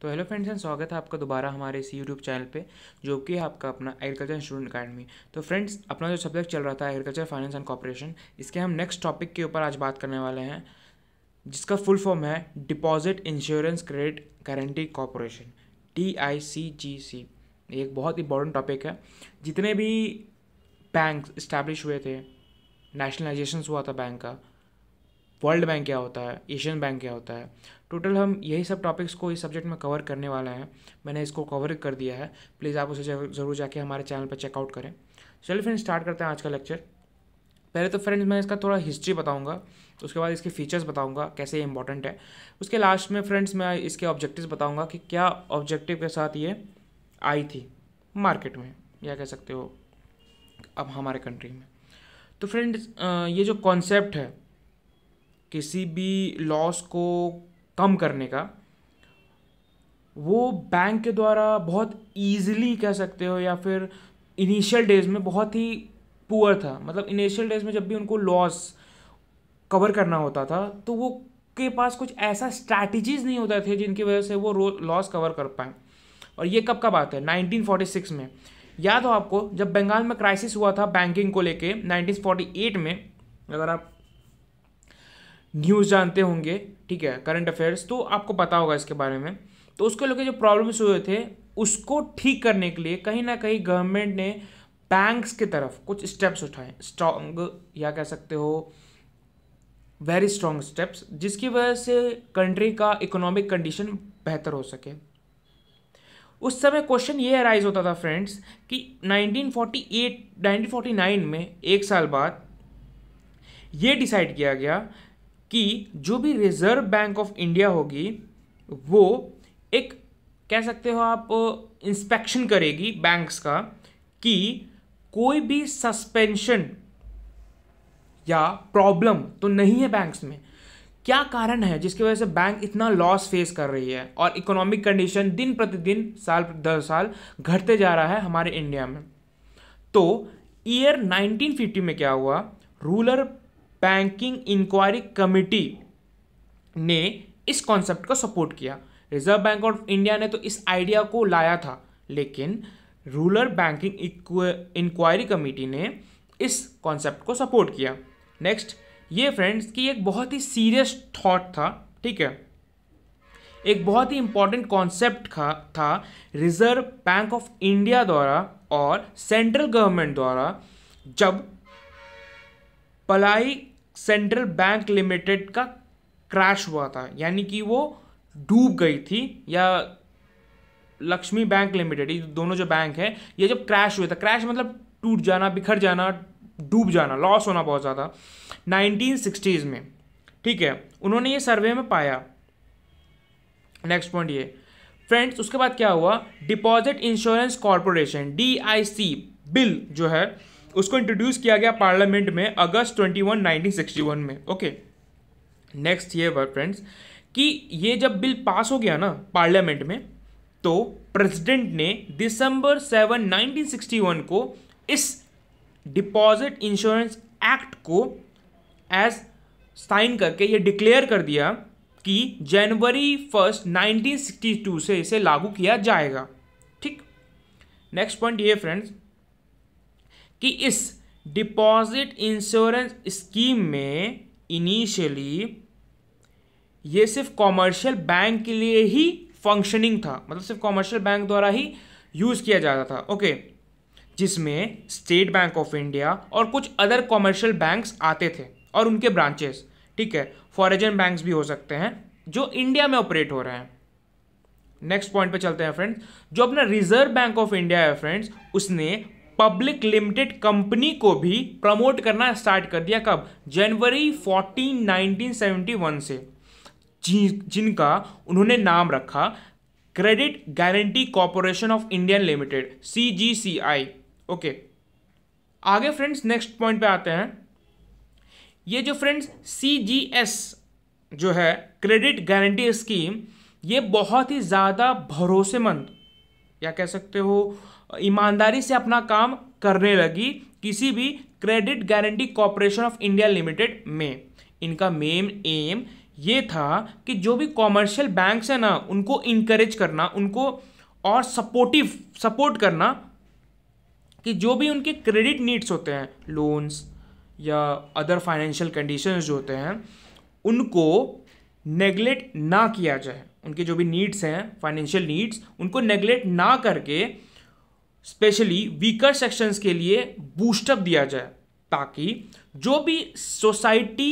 तो hello friends and स्वागत है आपका दोबारा हमारे इस यूट्यूब चैनल पे जो कि है आपका अपना एग्रीकल्चर स्टूडेंट अकेडमी तो फ्रेंड्स अपना जो सब्जेक्ट चल रहा था एग्रीकल्चर फाइनेंस एंड कॉपरेशन इसके हम नेक्स्ट टॉपिक के ऊपर आज बात करने वाले हैं जिसका फुल फॉर्म है deposit insurance credit guarantee corporation T I C G C एक बहुत इंपॉर्टेंट टॉपिक है जितने भी बैंक इस्टेब्लिश हुए थे नेशनलाइजेशन हुआ था बैंक का वर्ल्ड बैंक क्या होता है एशियन बैंक क्या होता है टोटल हम यही सब टॉपिक्स को इस सब्जेक्ट में कवर करने वाले हैं मैंने इसको कवर कर दिया है प्लीज़ आप उसे ज़रूर जाके हमारे चैनल पर चेकआउट करें चलिए फ्रेंड्स स्टार्ट करते हैं आज का लेक्चर पहले तो फ्रेंड्स मैं इसका थोड़ा हिस्ट्री बताऊंगा उसके बाद इसके फीचर्स बताऊंगा कैसे इंपॉर्टेंट है उसके लास्ट में फ्रेंड्स मैं इसके ऑब्जेक्टिव्स बताऊंगा कि क्या ऑब्जेक्टिव के साथ ये आई थी मार्केट में या कह सकते हो अब हमारे कंट्री में तो फ्रेंड्स ये जो कॉन्सेप्ट है किसी भी लॉस को कम करने का वो बैंक के द्वारा बहुत ईजिली कह सकते हो या फिर इनिशियल डेज में बहुत ही पुअर था मतलब इनिशियल डेज में जब भी उनको लॉस कवर करना होता था तो वो के पास कुछ ऐसा स्ट्रैटेजीज नहीं होता थे जिनकी वजह से वो लॉस कवर कर पाएँ और ये कब का बात है 1946 में याद हो आपको जब बंगाल में क्राइसिस हुआ था बैंकिंग को लेके 1948 में अगर आप न्यूज़ जानते होंगे ठीक है करंट अफेयर्स तो आपको पता होगा इसके बारे में तो उसको लेकर जो प्रॉब्लम्स हुए थे उसको ठीक करने के लिए कहीं ना कहीं गवर्नमेंट ने बैंक्स की तरफ कुछ स्टेप्स उठाए स्ट्रॉन्ग या कह सकते हो वेरी स्ट्रॉन्ग स्टेप्स जिसकी वजह से कंट्री का इकोनॉमिक कंडीशन बेहतर हो सके उस समय क्वेश्चन ये अराइज होता था फ्रेंड्स कि 1948 1949 में एक साल बाद ये डिसाइड किया गया कि जो भी रिजर्व बैंक ऑफ इंडिया होगी वो एक कह सकते हो आप इंस्पेक्शन करेगी बैंक्स का कि कोई भी सस्पेंशन या प्रॉब्लम तो नहीं है बैंक्स में क्या कारण है जिसकी वजह से बैंक इतना लॉस फेस कर रही है और इकोनॉमिक कंडीशन दिन प्रतिदिन साल दर साल घटते जा रहा है हमारे इंडिया में तो ईयर 1950 में क्या हुआ रूलर बैंकिंग इंक्वायरी कमिटी ने इस कॉन्सेप्ट को सपोर्ट किया रिजर्व बैंक ऑफ इंडिया ने तो इस आइडिया को लाया था लेकिन रूरल बैंकिंग इंक्वायरी कमेटी ने इस कॉन्सेप्ट को सपोर्ट किया नेक्स्ट ये फ्रेंड्स कि एक बहुत ही सीरियस थॉट था ठीक है एक बहुत ही इंपॉर्टेंट कॉन्सेप्ट था रिजर्व बैंक ऑफ इंडिया द्वारा और सेंट्रल गवर्नमेंट द्वारा जब पलाई सेंट्रल बैंक लिमिटेड का क्रैश हुआ था यानी कि वो डूब गई थी या लक्ष्मी बैंक लिमिटेड ये दोनों जो बैंक है ये जब क्रैश हुआ था क्रैश मतलब टूट जाना बिखर जाना डूब जाना लॉस होना बहुत ज़्यादा सिक्सटीज में ठीक है उन्होंने ये सर्वे में पाया नेक्स्ट पॉइंट ये फ्रेंड्स उसके बाद क्या हुआ deposit insurance corporation D bill जो है उसको इंट्रोड्यूस किया गया पार्लियामेंट में अगस्त 21 1961 में ओके नेक्स्ट ये बात फ्रेंड्स कि ये जब बिल पास हो गया ना पार्लियामेंट में तो प्रेसिडेंट ने दिसंबर 7 1961 को इस डिपॉजिट इंश्योरेंस एक्ट को एज साइन करके ये डिक्लेयर कर दिया कि जनवरी फर्स्ट 1962 से इसे लागू किया जाएगा ठीक नेक्स्ट पॉइंट ये फ्रेंड्स कि इस डिपॉजिट इंश्योरेंस स्कीम में इनिशियली ये सिर्फ कॉमर्शियल बैंक के लिए ही फंक्शनिंग था मतलब सिर्फ कॉमर्शियल बैंक द्वारा ही यूज़ किया जाता था ओके जिसमें स्टेट बैंक ऑफ इंडिया और कुछ अदर कॉमर्शियल बैंक्स आते थे और उनके ब्रांचेस ठीक है फॉरेजन बैंक्स भी हो सकते हैं जो इंडिया में ऑपरेट हो रहे हैं नेक्स्ट पॉइंट पे चलते हैं फ्रेंड्स जो अपना रिजर्व बैंक ऑफ इंडिया है फ्रेंड्स उसने पब्लिक लिमिटेड कंपनी को भी प्रमोट करना स्टार्ट कर दिया कब जनवरी 14 1971 से जिनका उन्होंने नाम रखा credit guarantee corporation of Indian limited C G C I okay आगे फ्रेंड्स नेक्स्ट पॉइंट पे आते हैं ये जो फ्रेंड्स सी जी एस जो है क्रेडिट गारंटी स्कीम ये बहुत ही ज़्यादा भरोसेमंद या कह सकते हो ईमानदारी से अपना काम करने लगी किसी भी credit guarantee corporation of India limited में इनका मेन एम ये था कि जो भी कॉमर्शियल बैंक्स हैं ना उनको इनक्रेज करना उनको और सपोर्टिव सपोर्ट करना कि जो भी उनके क्रेडिट नीड्स होते हैं लोन्स या अदर फाइनेंशियल कंडीशंस जो होते हैं उनको नेगलेक्ट ना किया जाए उनके जो भी नीड्स हैं फाइनेंशियल नीड्स उनको नेगलेक्ट ना करके स्पेशली वीकर सेक्शंस के लिए बूस्टअप दिया जाए ताकि जो भी सोसाइटी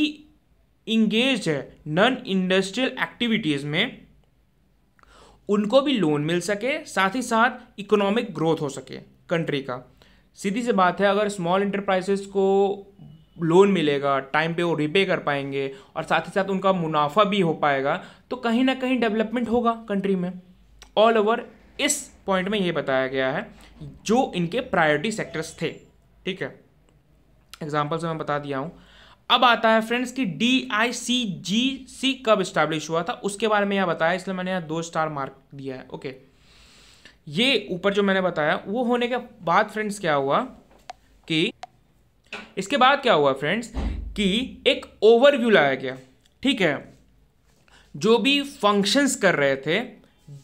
इंगेज है नॉन इंडस्ट्रियल एक्टिविटीज़ में उनको भी लोन मिल सके साथ ही साथ इकोनॉमिक ग्रोथ हो सके कंट्री का सीधी सी बात है अगर स्मॉल इंटरप्राइजेस को लोन मिलेगा टाइम पे वो रिपे कर पाएंगे और साथ ही साथ उनका मुनाफा भी हो पाएगा तो कहीं ना कहीं डेवलपमेंट होगा कंट्री में ऑल ओवर इस पॉइंट में ये बताया गया है जो इनके प्रायोरिटी सेक्टर्स थे ठीक है एग्जाम्पल से मैं बता दिया हूँ अब आता है फ्रेंड्स कि डी आई सी जी सी कब इस्टेब्लिश हुआ था उसके बारे में यह बताया इसलिए मैंने यहाँ दो स्टार मार्क दिया है ओके ये ऊपर जो मैंने बताया वो होने के बाद फ्रेंड्स क्या हुआ कि इसके बाद क्या हुआ फ्रेंड्स कि एक ओवरव्यू लाया गया ठीक है जो भी फंक्शंस कर रहे थे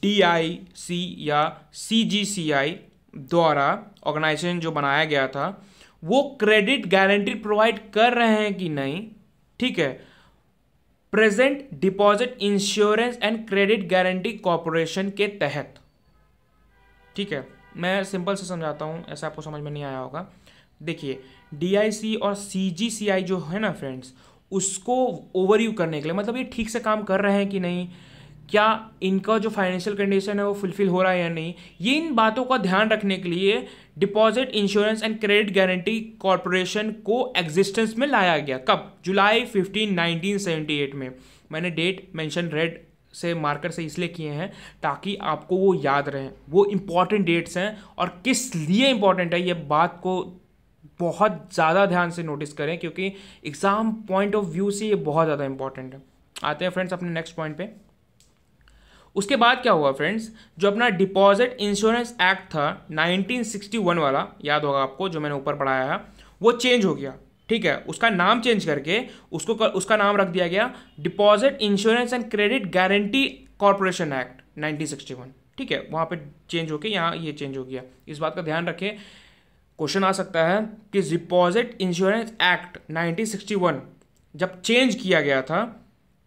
डी या सी द्वारा ऑर्गेनाइजेशन जो बनाया गया था वो क्रेडिट गारंटी प्रोवाइड कर रहे हैं कि नहीं ठीक है present deposit insurance and credit guarantee corporation के तहत ठीक है मैं सिंपल से समझाता हूँ ऐसा आपको समझ में नहीं आया होगा देखिए डी और सी जो है ना फ्रेंड्स उसको ओवरव्यू करने के लिए मतलब ये ठीक से काम कर रहे हैं कि नहीं क्या इनका जो फाइनेंशियल कंडीशन है वो फुलफिल हो रहा है या नहीं ये इन बातों का ध्यान रखने के लिए deposit insurance and credit guarantee corporation को एग्जिस्टेंस में लाया गया कब जुलाई 15 1978 में मैंने डेट मेंशन रेड से मार्कर से इसलिए किए हैं ताकि आपको वो याद रहें वो इम्पॉर्टेंट डेट्स हैं और किस लिए इम्पॉर्टेंट है ये बात को बहुत ज़्यादा ध्यान से नोटिस करें क्योंकि एग्ज़ाम पॉइंट ऑफ व्यू से ये बहुत ज़्यादा इंपॉर्टेंट है आते हैं फ्रेंड्स अपने नेक्स्ट पॉइंट पे उसके बाद क्या हुआ फ्रेंड्स जो अपना डिपॉजिट इंश्योरेंस एक्ट था 1961 वाला याद होगा आपको जो मैंने ऊपर पढ़ाया है वो चेंज हो गया ठीक है उसका नाम चेंज करके उसको कर, उसका नाम रख दिया गया deposit insurance and credit guarantee corporation act 1961 ठीक है वहाँ पे चेंज होके यहाँ ये चेंज हो गया इस बात का ध्यान रखें क्वेश्चन आ सकता है कि डिपॉजिट इंश्योरेंस एक्ट 1961 जब चेंज किया गया था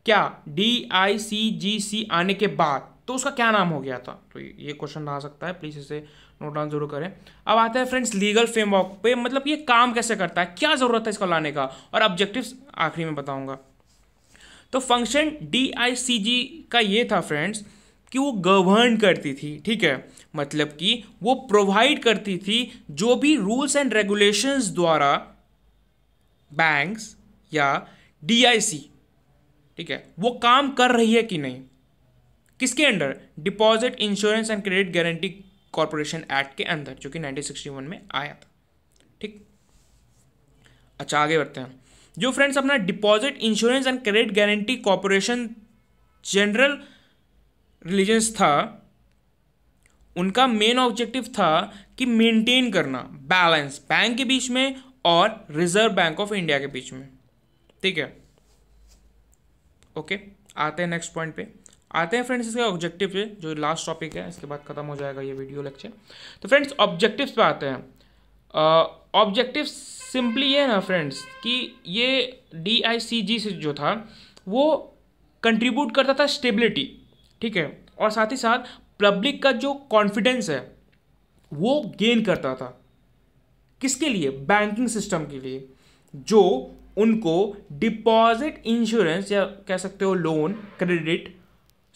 क्या डी आई सी जी सी आने के बाद तो उसका क्या नाम हो गया था तो ये क्वेश्चन आ सकता है प्लीज़ इसे नोट डाउन जरूर करें अब आता है फ्रेंड्स लीगल फ्रेमवर्क पे मतलब ये काम कैसे करता है क्या ज़रूरत है इसको लाने का और ऑब्जेक्टिव आखिरी में बताऊंगा तो फंक्शन डी आई सी जी का ये था फ्रेंड्स कि वो गवर्न करती थी ठीक है मतलब कि वो प्रोवाइड करती थी जो भी रूल्स एंड रेगुलेशंस द्वारा बैंक्स या डीआईसी ठीक है वो काम कर रही है कि नहीं किसके under deposit insurance and credit guarantee corporation act के अंदर जो कि 1961 में आया था ठीक अच्छा आगे बढ़ते हैं जो फ्रेंड्स अपना deposit insurance and credit guarantee corporation general रिलीजेंस था उनका मेन ऑब्जेक्टिव था कि मेंटेन करना बैलेंस बैंक के बीच में और रिजर्व बैंक ऑफ इंडिया के बीच में ठीक है ओके आते हैं नेक्स्ट पॉइंट पे आते हैं फ्रेंड्स इसके ऑब्जेक्टिव पे जो लास्ट टॉपिक है इसके बाद खत्म हो जाएगा ये वीडियो लेक्चर तो फ्रेंड्स ऑब्जेक्टिव्स पे आते हैं ऑब्जेक्टिव सिंपली ये ना फ्रेंड्स कि ये डी आई सी जी से जो था वो कंट्रीब्यूट करता था स्टेबिलिटी ठीक है और साथ ही साथ पब्लिक का जो कॉन्फिडेंस है वो गेन करता था किसके लिए बैंकिंग सिस्टम के लिए जो उनको डिपॉजिट इंश्योरेंस या कह सकते हो loan credit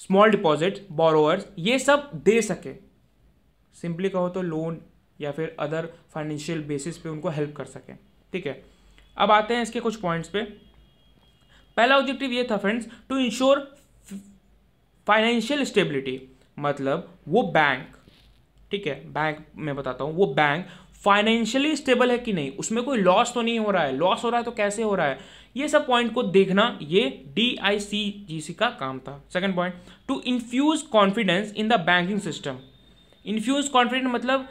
small deposit borrowers ये सब दे सके सिंपली कहो तो लोन या फिर अदर फाइनेंशियल बेसिस पे उनको हेल्प कर सके ठीक है अब आते हैं इसके कुछ पॉइंट्स पे पहला ऑब्जेक्टिव ये था friends to insure financial stability मतलब वो बैंक ठीक है बैंक मैं बताता हूँ वो बैंक फाइनेंशियली स्टेबल है कि नहीं उसमें कोई लॉस तो नहीं हो रहा है लॉस हो रहा है तो कैसे हो रहा है ये सब पॉइंट को देखना ये डी आई सी जी सी का काम था second point to infuse confidence in the banking system infuse confidence मतलब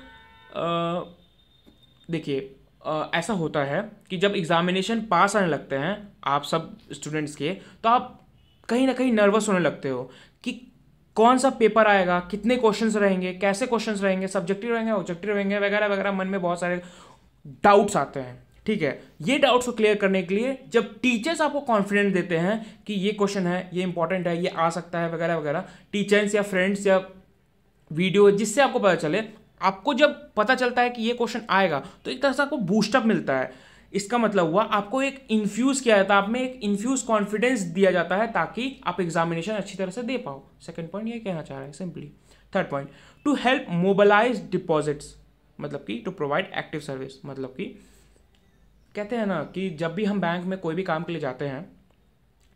देखिए ऐसा होता है कि जब एग्जामिनेशन पास आने लगते हैं आप सब स्टूडेंट्स के तो आप कहीं ना कहीं नर्वस होने लगते हो कि कौन सा पेपर आएगा कितने क्वेश्चंस रहेंगे कैसे क्वेश्चंस रहेंगे सब्जेक्टिव रहेंगे ऑब्जेक्टिव रहेंगे वगैरह वगैरह मन में बहुत सारे डाउट्स आते हैं ठीक है ये डाउट्स को क्लियर करने के लिए जब टीचर्स आपको कॉन्फिडेंट देते हैं कि ये क्वेश्चन है ये इंपॉर्टेंट है ये आ सकता है वगैरह वगैरह टीचर्स या फ्रेंड्स या वीडियो जिससे आपको पता चले आपको जब पता चलता है कि ये क्वेश्चन आएगा तो एक तरह से आपको बूस्टअप मिलता है इसका मतलब हुआ आपको एक इन्फ्यूज़ किया जाता है आप में एक इन्फ्यूज़ कॉन्फिडेंस दिया जाता है ताकि आप एग्जामिनेशन अच्छी तरह से दे पाओ सेकेंड पॉइंट ये कहना चाह रहे हैं simply third point to help mobilise deposits मतलब कि टू प्रोवाइड एक्टिव सर्विस मतलब कि कहते हैं ना कि जब भी हम बैंक में कोई भी काम के लिए जाते हैं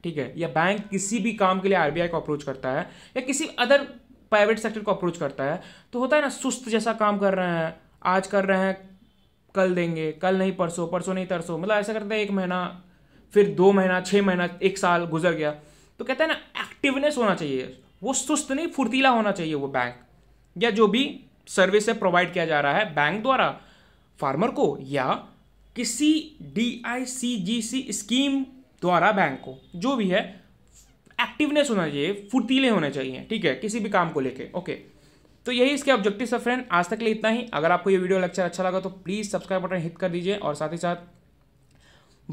ठीक है या बैंक किसी भी काम के लिए आरबीआई को अप्रोच करता है या किसी अदर प्राइवेट सेक्टर को अप्रोच करता है तो होता है ना सुस्त जैसा काम कर रहे हैं आज कर रहे हैं कल देंगे कल नहीं परसों परसों नहीं तरसों मतलब ऐसा करते हैं एक महीना फिर दो महीना छः महीना एक साल गुजर गया तो कहते हैं ना एक्टिवनेस होना चाहिए वो सुस्त नहीं फुर्तीला होना चाहिए वो बैंक या जो भी सर्विस है प्रोवाइड किया जा रहा है बैंक द्वारा फार्मर को या किसी D I C G C scheme द्वारा बैंक को जो भी है एक्टिवनेस होना चाहिए फुर्तीले होने चाहिए ठीक है किसी भी काम को लेके ओके तो यही इसके ऑब्जेक्टिव है फ्रेंड आज तक के लिए इतना ही अगर आपको ये वीडियो लेक्चर अच्छा लगा तो प्लीज़ सब्सक्राइब बटन हिट कर दीजिए और साथ ही साथ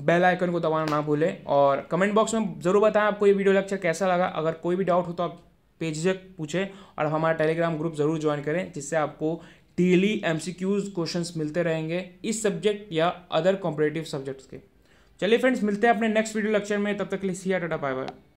बेल आइकन को दबाना ना भूलें और कमेंट बॉक्स में ज़रूर बताएं आपको ये वीडियो लेक्चर कैसा लगा अगर कोई भी डाउट हो तो आप पेज तक पूछें और हमारा टेलीग्राम ग्रुप ज़रूर ज्वाइन करें जिससे आपको daily M C Qs question मिलते रहेंगे इस सब्जेक्ट या अदर कॉम्पिटेटिव सब्जेक्ट्स के चलिए फ्रेंड्स मिलते हैं अपने नेक्स्ट वीडियो लेक्चर में तब तक के लिए सी टाटा बाय बाय